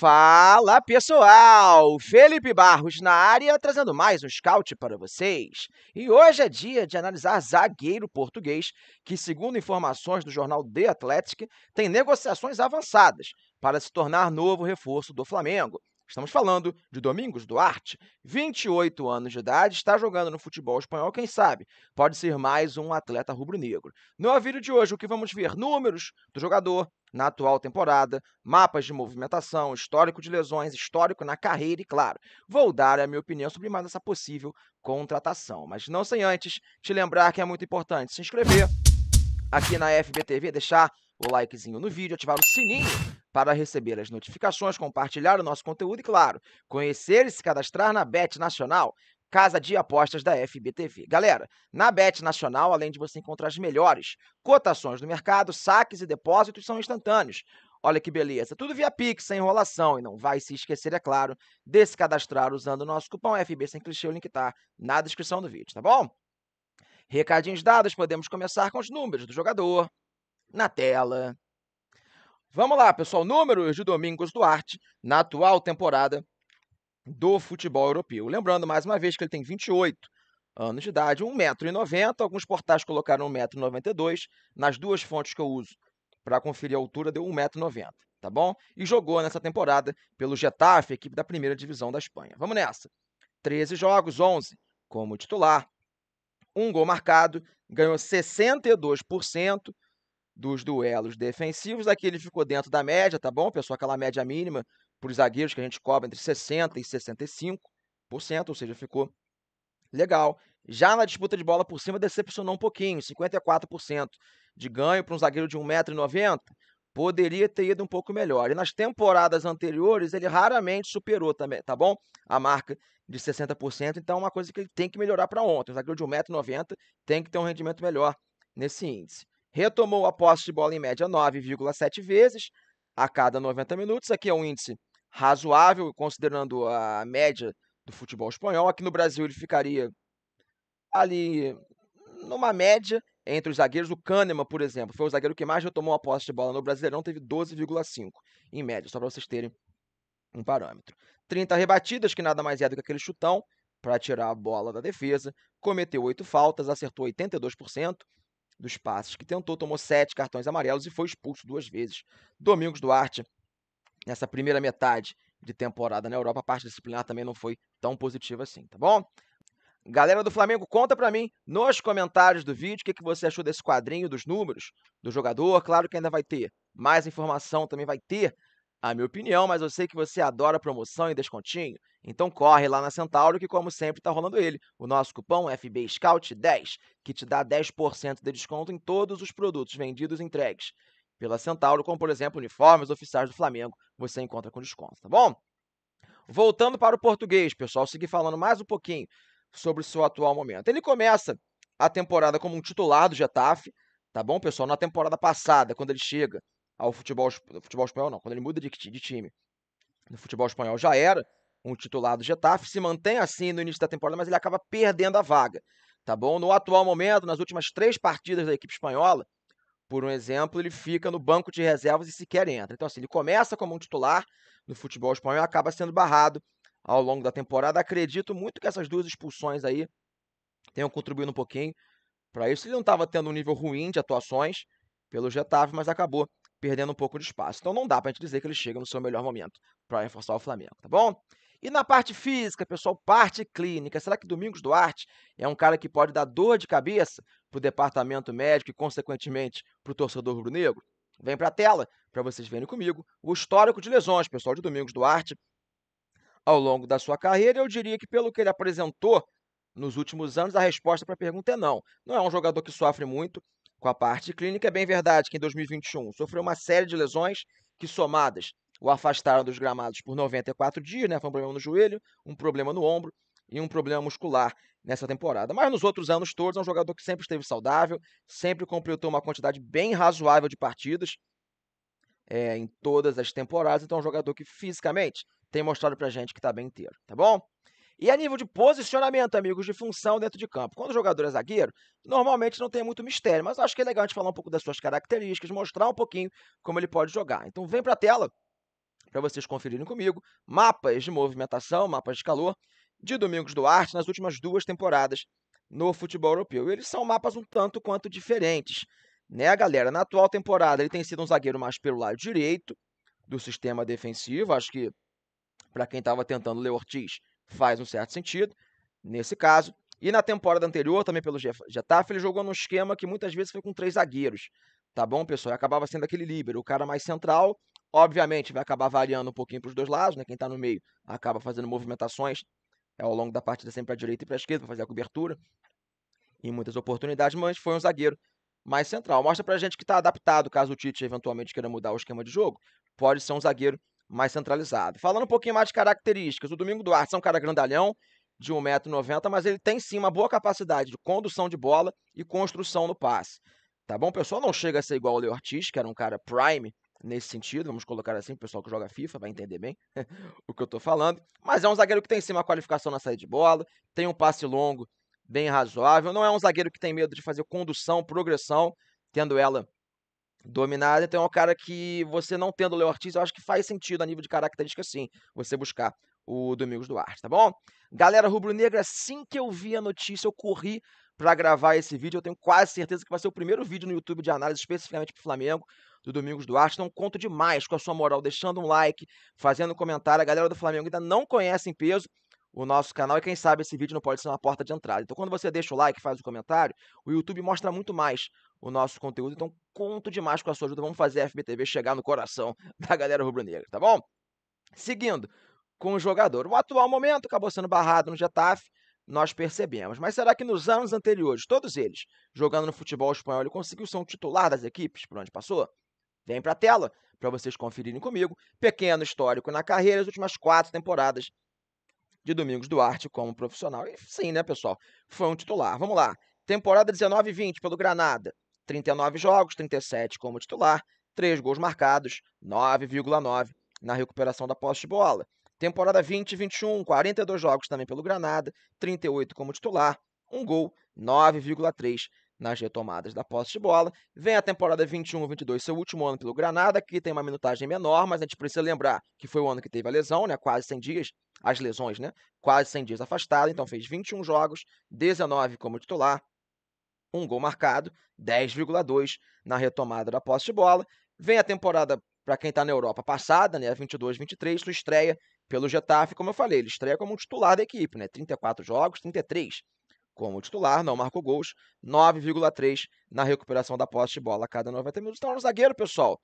Fala pessoal, Felipe Barros na área trazendo mais um scout para vocês. E hoje é dia de analisar zagueiro português que, segundo informações do jornal The Athletic, tem negociações avançadas para se tornar novo reforço do Flamengo. Estamos falando de Domingos Duarte, 28 anos de idade, está jogando no futebol espanhol, quem sabe? Pode ser mais um atleta rubro-negro. No vídeo de hoje, o que vamos ver? Números do jogador, na atual temporada, mapas de movimentação, histórico de lesões, histórico na carreira e, claro, vou dar a minha opinião sobre mais essa possível contratação. Mas não sem antes te lembrar que é muito importante se inscrever aqui na FBTV, deixar o likezinho no vídeo, ativar o sininho para receber as notificações, compartilhar o nosso conteúdo e, claro, conhecer e se cadastrar na Bet Nacional, casa de apostas da FBTV. Galera, na Bet Nacional, além de você encontrar as melhores cotações do mercado, saques e depósitos são instantâneos. Olha que beleza. Tudo via Pix, sem enrolação. E não vai se esquecer, é claro, de se cadastrar usando o nosso cupom FB sem clichê. O link tá na descrição do vídeo, tá bom? Recadinhos dados, podemos começar com os números do jogador na tela. Vamos lá, pessoal. Números de Domingos Duarte na atual temporada do futebol europeu. Lembrando mais uma vez que ele tem 28 anos de idade, 1,90m, alguns portais colocaram 1,92m, nas duas fontes que eu uso para conferir a altura deu 1,90m, tá bom? E jogou nessa temporada pelo Getafe, equipe da primeira divisão da Espanha. Vamos nessa. 13 jogos, 11 como titular, um gol marcado, ganhou 62%, dos duelos defensivos. Aqui ele ficou dentro da média, tá bom, pessoal? Aquela média mínima para os zagueiros que a gente cobra entre 60% e 65%, ou seja, ficou legal. Já na disputa de bola por cima, decepcionou um pouquinho, 54% de ganho para um zagueiro de 1,90m. Poderia ter ido um pouco melhor. E nas temporadas anteriores, ele raramente superou também, tá bom? A marca de 60%. Então, é uma coisa que ele tem que melhorar para ontem. Um zagueiro de 1,90m tem que ter um rendimento melhor nesse índice retomou a posse de bola em média 9,7 vezes a cada 90 minutos. Aqui é um índice razoável, considerando a média do futebol espanhol. Aqui no Brasil ele ficaria ali numa média entre os zagueiros. O Kahneman, por exemplo, foi o zagueiro que mais retomou a posse de bola no Brasileirão, teve 12,5 em média, só para vocês terem um parâmetro. 30 rebatidas, que nada mais é do que aquele chutão para tirar a bola da defesa. Cometeu 8 faltas, acertou 82%, dos passes que tentou, tomou sete cartões amarelos e foi expulso duas vezes. Domingos Duarte, nessa primeira metade de temporada na Europa, a parte disciplinar também não foi tão positiva assim, tá bom? Galera do Flamengo, conta para mim nos comentários do vídeo o que, que você achou desse quadrinho, dos números do jogador. Claro que ainda vai ter mais informação, também vai ter a minha opinião, mas eu sei que você adora promoção e descontinho. Então corre lá na Centauro que, como sempre, está rolando ele. O nosso cupom FB Scout 10, que te dá 10% de desconto em todos os produtos vendidos e entregues pela Centauro, como por exemplo uniformes oficiais do Flamengo, você encontra com desconto, tá bom? Voltando para o português, pessoal, seguir falando mais um pouquinho sobre o seu atual momento. Ele começa a temporada como um titular do Getafe, tá bom, pessoal? Na temporada passada, quando ele chega, ao futebol, futebol espanhol, não, quando ele muda de, de time. No futebol espanhol já era um titular do Getafe, se mantém assim no início da temporada, mas ele acaba perdendo a vaga, tá bom? No atual momento, nas últimas três partidas da equipe espanhola, por um exemplo, ele fica no banco de reservas e sequer entra. Então, assim, ele começa como um titular no futebol espanhol e acaba sendo barrado ao longo da temporada. Acredito muito que essas duas expulsões aí tenham contribuído um pouquinho para isso. Ele não estava tendo um nível ruim de atuações pelo Getafe, mas acabou perdendo um pouco de espaço. Então não dá pra gente dizer que ele chega no seu melhor momento para reforçar o Flamengo, tá bom? E na parte física, pessoal, parte clínica. Será que Domingos Duarte é um cara que pode dar dor de cabeça para o departamento médico e, consequentemente, para o torcedor rubro-negro? Vem para a tela para vocês verem comigo o histórico de lesões, pessoal, de Domingos Duarte ao longo da sua carreira. Eu diria que, pelo que ele apresentou nos últimos anos, a resposta para a pergunta é não. Não é um jogador que sofre muito com a parte clínica, é bem verdade que em 2021 sofreu uma série de lesões que, somadas, o afastaram dos gramados por 94 dias, né? Foi um problema no joelho, um problema no ombro e um problema muscular nessa temporada. Mas nos outros anos todos, é um jogador que sempre esteve saudável, sempre completou uma quantidade bem razoável de partidas é, em todas as temporadas. Então, é um jogador que fisicamente tem mostrado pra gente que tá bem inteiro, tá bom? E a nível de posicionamento, amigos, de função dentro de campo. Quando o jogador é zagueiro, normalmente não tem muito mistério, mas acho que é legal a gente falar um pouco das suas características, mostrar um pouquinho como ele pode jogar. Então vem para a tela para vocês conferirem comigo mapas de movimentação, mapas de calor de Domingos Duarte nas últimas duas temporadas no futebol europeu. E eles são mapas um tanto quanto diferentes, né, galera? Na atual temporada ele tem sido um zagueiro mais pelo lado direito do sistema defensivo, acho que para quem estava tentando ler Ortiz, Faz um certo sentido, nesse caso. E na temporada anterior, também pelo Getafe, ele jogou num esquema que muitas vezes foi com três zagueiros. Tá bom, pessoal? E acabava sendo aquele líbero, o cara mais central. Obviamente, vai acabar variando um pouquinho para os dois lados, né? Quem está no meio acaba fazendo movimentações é, ao longo da partida sempre para direita e para esquerda, para fazer a cobertura. Em muitas oportunidades, mas foi um zagueiro mais central. Mostra pra gente que está adaptado, caso o Tite eventualmente queira mudar o esquema de jogo. Pode ser um zagueiro mais centralizado. Falando um pouquinho mais de características, o Domingo Duarte é um cara grandalhão, de 1,90m, mas ele tem sim uma boa capacidade de condução de bola e construção no passe. Tá bom? O pessoal não chega a ser igual o Leo Ortiz, que era um cara prime nesse sentido, vamos colocar assim, o pessoal que joga FIFA vai entender bem o que eu tô falando, mas é um zagueiro que tem sim uma qualificação na saída de bola, tem um passe longo bem razoável, não é um zagueiro que tem medo de fazer condução, progressão, tendo ela dominada. Então é um cara que você não tendo o Leo Ortiz, eu acho que faz sentido a nível de característica, sim, você buscar o Domingos Duarte, tá bom? Galera rubro-negra, assim que eu vi a notícia, eu corri para gravar esse vídeo. Eu tenho quase certeza que vai ser o primeiro vídeo no YouTube de análise especificamente para o Flamengo do Domingos Duarte. Então conto demais com a sua moral, deixando um like, fazendo um comentário. A galera do Flamengo ainda não conhece em peso o nosso canal e quem sabe esse vídeo não pode ser uma porta de entrada. Então quando você deixa o like, faz o comentário, o YouTube mostra muito mais o nosso conteúdo. Então, conto demais com a sua ajuda. Vamos fazer a FBTV chegar no coração da galera rubro-negra, tá bom? Seguindo com o jogador. O atual momento acabou sendo barrado no Getafe, nós percebemos. Mas será que nos anos anteriores, todos eles, jogando no futebol espanhol, ele conseguiu ser um titular das equipes por onde passou? Vem para a tela para vocês conferirem comigo. Pequeno histórico na carreira, as últimas quatro temporadas de Domingos Duarte como profissional. E sim, né, pessoal? Foi um titular. Vamos lá. Temporada 19 e 20 pelo Granada. 39 jogos, 37 como titular, 3 gols marcados, 9,9 na recuperação da posse de bola. Temporada 20-21, 42 jogos também pelo Granada, 38 como titular, 1 gol, 9,3 nas retomadas da posse de bola. Vem a temporada 21-22, seu último ano pelo Granada, que tem uma minutagem menor, mas a gente precisa lembrar que foi o ano que teve a lesão, né? Quase 100 dias, as lesões, né? Quase 100 dias afastado, então fez 21 jogos, 19 como titular, um gol marcado, 10,2 na retomada da posse de bola. Vem a temporada, para quem está na Europa, passada, né, 22-23, sua estreia pelo Getafe, como eu falei, ele estreia como titular da equipe, né, 34 jogos, 33 como titular, não marcou gols, 9,3 na recuperação da posse de bola a cada 90 minutos. Então, era é um zagueiro, pessoal,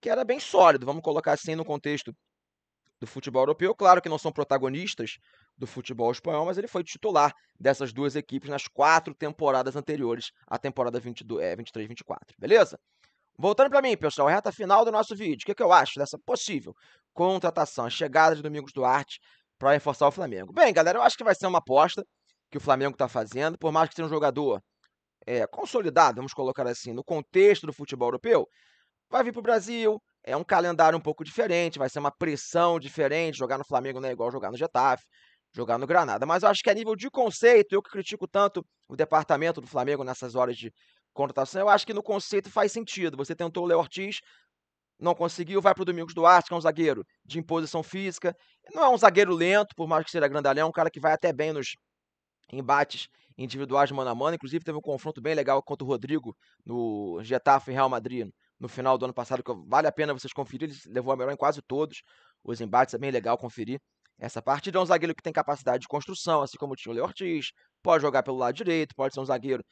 que era bem sólido, vamos colocar assim no contexto do futebol europeu. Claro que não são protagonistas do futebol espanhol, mas ele foi titular dessas duas equipes nas quatro temporadas anteriores à temporada é, 23, 24, beleza? Voltando para mim, pessoal, reta final do nosso vídeo. O que, que eu acho dessa possível contratação, chegada de Domingos Duarte para reforçar o Flamengo? Bem, galera, eu acho que vai ser uma aposta que o Flamengo está fazendo, por mais que seja um jogador é, consolidado, vamos colocar assim, no contexto do futebol europeu, vai vir para o Brasil, é um calendário um pouco diferente, vai ser uma pressão diferente. Jogar no Flamengo não é igual jogar no Getafe, jogar no Granada. Mas eu acho que a nível de conceito, eu que critico tanto o departamento do Flamengo nessas horas de contratação, eu acho que no conceito faz sentido. Você tentou o Léo Ortiz, não conseguiu, vai para o Domingos Duarte, que é um zagueiro de imposição física. Não é um zagueiro lento, por mais que seja grandalhão, é um cara que vai até bem nos embates individuais mano a mano. Inclusive teve um confronto bem legal contra o Rodrigo no Getafe Real Madrid no final do ano passado, que vale a pena vocês conferir. Ele levou a melhor em quase todos os embates, é bem legal conferir essa partida. É um zagueiro que tem capacidade de construção, assim como o Leo Ortiz, pode jogar pelo lado direito, pode ser um zagueiro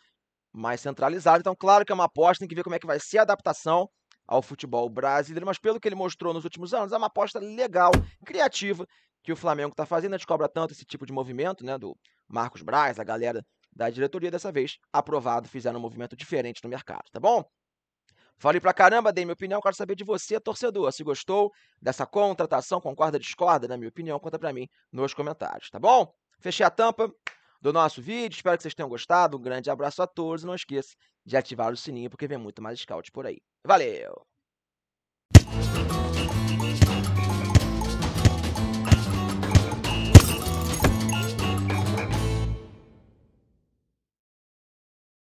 mais centralizado. Então, claro que é uma aposta, tem que ver como é que vai ser a adaptação ao futebol brasileiro, mas pelo que ele mostrou nos últimos anos, é uma aposta legal, criativa, que o Flamengo está fazendo. A gente cobra tanto esse tipo de movimento, né, do Marcos Braz, a galera da diretoria dessa vez, aprovado, fizeram um movimento diferente no mercado, tá bom? Falei pra caramba, dei minha opinião, quero saber de você, torcedor, se gostou dessa contratação, concorda, discorda, na né, minha opinião, conta pra mim nos comentários, tá bom? Fechei a tampa do nosso vídeo, espero que vocês tenham gostado, um grande abraço a todos, não esqueça de ativar o sininho, porque vem muito mais scout por aí. Valeu!